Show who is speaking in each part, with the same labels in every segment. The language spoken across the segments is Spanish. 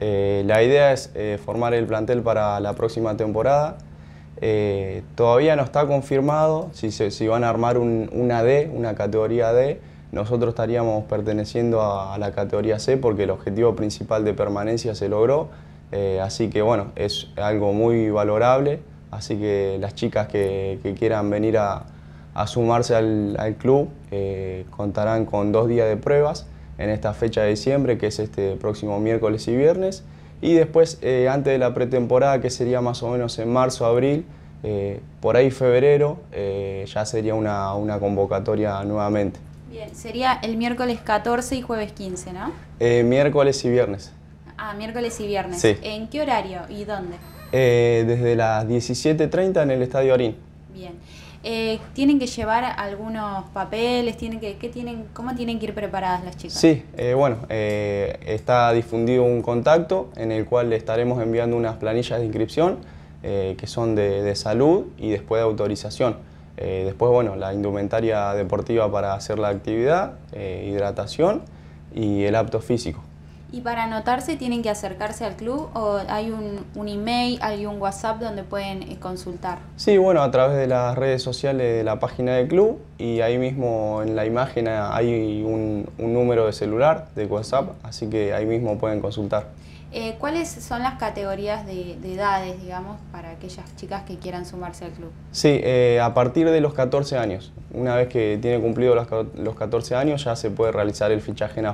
Speaker 1: Eh, la idea es eh, formar el plantel para la próxima temporada. Eh, todavía no está confirmado si, van a armar una D, una categoría D. Nosotros estaríamos perteneciendo a, la categoría C porque el objetivo principal de permanencia se logró. así que bueno, es algo muy valorable. Así que las chicas que, quieran venir a, sumarse al club contarán con dos días de pruebas en esta fecha de diciembre, que es este próximo miércoles y viernes. Y después, eh, antes de la pretemporada, que sería más o menos en marzo, abril, eh, por ahí febrero, eh, ya sería una, una, convocatoria nuevamente.
Speaker 2: Bien, sería el miércoles 14 y jueves 15, ¿no?
Speaker 1: miércoles y viernes.
Speaker 2: Ah, miércoles y viernes. Sí. ¿En qué horario y dónde?
Speaker 1: desde las 17.30 en el Estadio Arín.
Speaker 2: Bien. Eh, ¿Tienen que llevar algunos papeles? Tienen que, tienen, ¿Cómo tienen que ir preparadas las chicas?
Speaker 1: Sí, eh, bueno, eh, está difundido un contacto en el cual le estaremos enviando unas planillas de inscripción que son de, de, salud y después de autorización. después, bueno, la indumentaria deportiva para hacer la actividad, hidratación y el apto físico.
Speaker 2: ¿Y para anotarse tienen que acercarse al club o hay un, email, hay un WhatsApp donde pueden eh, consultar?
Speaker 1: Sí, bueno, a través de las redes sociales de la página del club y ahí mismo en la imagen hay un, número de celular de WhatsApp, así que ahí mismo pueden consultar.
Speaker 2: Eh, ¿Cuáles son las categorías de, edades, digamos, para aquellas chicas que quieran sumarse al club?
Speaker 1: Sí, eh, a partir de los 14 años. Una vez que tiene cumplido los, 14 años ya se puede realizar el fichaje en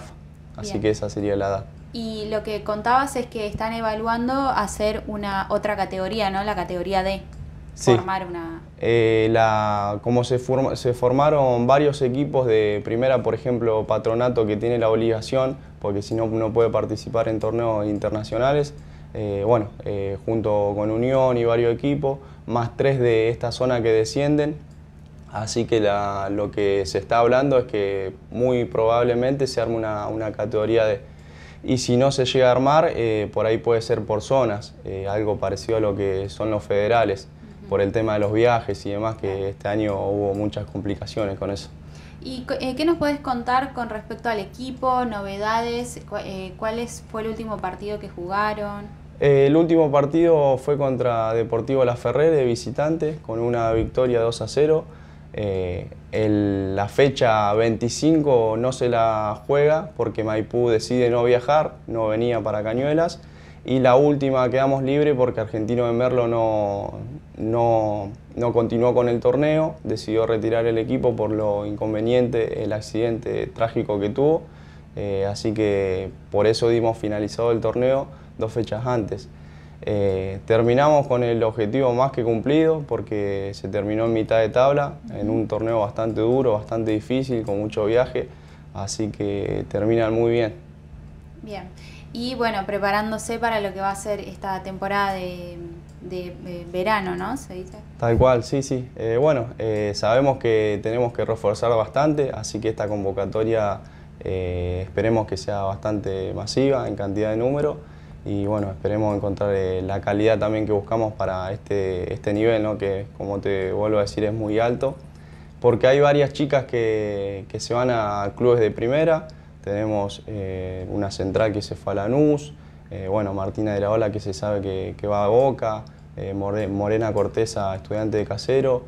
Speaker 1: Así que esa sería la edad.
Speaker 2: Y lo que contabas es que están evaluando hacer una otra categoría, ¿no? La categoría D. Formar una.
Speaker 1: Eh, la, como se, se formaron varios equipos de primera, por ejemplo, Patronato, que tiene la obligación, porque si no, no puede participar en torneos internacionales. Eh, bueno, eh, junto con Unión y varios equipos, más tres de esta zona que descienden, Así que lo que se está hablando es que muy probablemente se arme una, categoría de... Y si no se llega a armar, eh, por ahí puede ser por zonas, eh, algo parecido a lo que son los federales, por el tema de los viajes y demás, que este año hubo muchas complicaciones con eso.
Speaker 2: ¿Y eh, qué nos puedes contar con respecto al equipo, novedades? ¿Cuál fue el último partido que jugaron?
Speaker 1: el último partido fue contra Deportivo La Ferrer de visitante, con una victoria 2 a 0. Eh, la fecha 25 no se la juega porque Maipú decide no viajar, no venía para Cañuelas. Y la última quedamos libre porque Argentino de Merlo no, continuó con el torneo, decidió retirar el equipo por lo inconveniente, el accidente trágico que tuvo. Eh, así que por eso dimos finalizado el torneo dos fechas antes. Eh, terminamos con el objetivo más que cumplido porque se terminó en mitad de tabla, en un torneo bastante duro, bastante difícil, con mucho viaje, así que terminan muy bien.
Speaker 2: Bien, y bueno, preparándose para lo que va a ser esta temporada de, verano, ¿no?
Speaker 1: Tal cual, sí, sí. Eh, bueno, eh, sabemos que tenemos que reforzar bastante, así que esta convocatoria esperemos que sea bastante masiva en cantidad de números y bueno, esperemos encontrar eh, la calidad también que buscamos para este, este nivel, ¿no? que como te vuelvo a decir es muy alto, porque hay varias chicas que, que se van a clubes de primera, tenemos eh, una central que se fue a Lanús, eh, bueno, Martina de la Ola que se sabe que, va a Boca, eh, Morena Corteza, estudiante de Casero,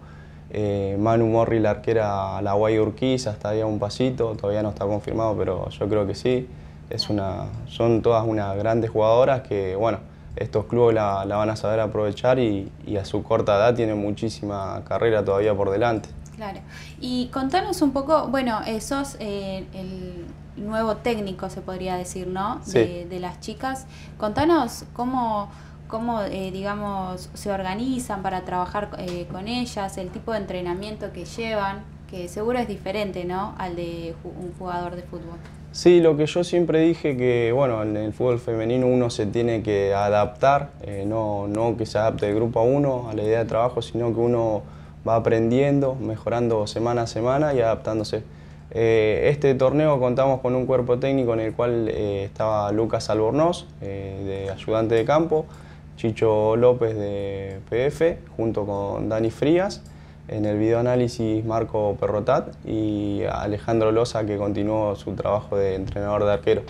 Speaker 1: Manu Morri, la arquera La Guay Urquiza, está ahí a un pasito, todavía no está confirmado, pero yo creo que sí es una, son todas unas grandes jugadoras que, bueno, estos clubes la, van a saber aprovechar y, a su corta edad tiene muchísima carrera todavía por delante.
Speaker 2: Claro. Y contanos un poco, bueno, eh, sos eh, el nuevo técnico, se podría decir, ¿no? De, las chicas. Contanos cómo, cómo eh, digamos, se organizan para trabajar con ellas, el tipo de entrenamiento que llevan, que seguro es diferente, ¿no? Al de un jugador de fútbol.
Speaker 1: Sí, lo que yo siempre dije que, bueno, en el fútbol femenino uno se tiene que adaptar, eh, no, no que se adapte de grupo a uno, a la idea de trabajo, sino que uno va aprendiendo, mejorando semana a semana y adaptándose. Eh, este torneo contamos con un cuerpo técnico en el cual eh, estaba Lucas Albornoz, de ayudante de campo, Chicho López de PF, junto con Dani Frías, en el videoanálisis Marco Perrotat y Alejandro Loza que continuó su trabajo de entrenador de arquero.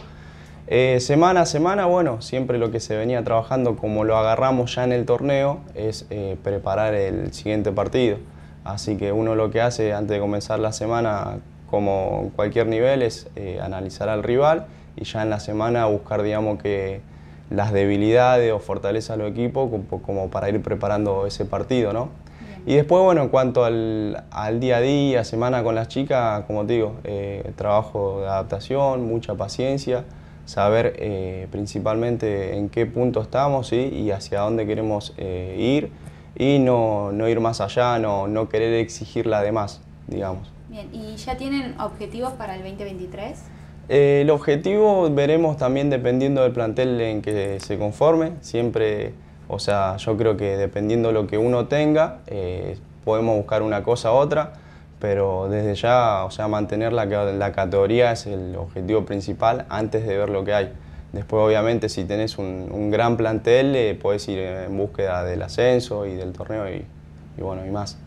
Speaker 1: Eh, semana a semana, bueno, siempre lo que se venía trabajando, como lo agarramos ya en el torneo, es eh, preparar el siguiente partido. Así que uno lo que hace antes de comenzar la semana, como cualquier nivel, es eh, analizar al rival y ya en la semana buscar, digamos, que las debilidades o fortalezas del equipo como para ir preparando ese partido, ¿no? Y después, bueno, en cuanto al, día a día, semana con las chicas, como te digo, eh, trabajo de adaptación, mucha paciencia, saber eh, principalmente en qué punto estamos y hacia dónde queremos eh, ir y no, ir más allá, no, no querer exigir la demás, digamos.
Speaker 2: Bien, ¿y ya tienen objetivos para el 2023?
Speaker 1: el objetivo veremos también dependiendo del plantel en que se conforme, siempre o sea, yo creo que dependiendo lo que uno tenga, eh, podemos buscar una cosa u otra, pero desde ya, o sea, mantener la, categoría es el objetivo principal antes de ver lo que hay. Después, obviamente, si tenés un, gran plantel, eh, podés ir en búsqueda del ascenso y del torneo y bueno, y más.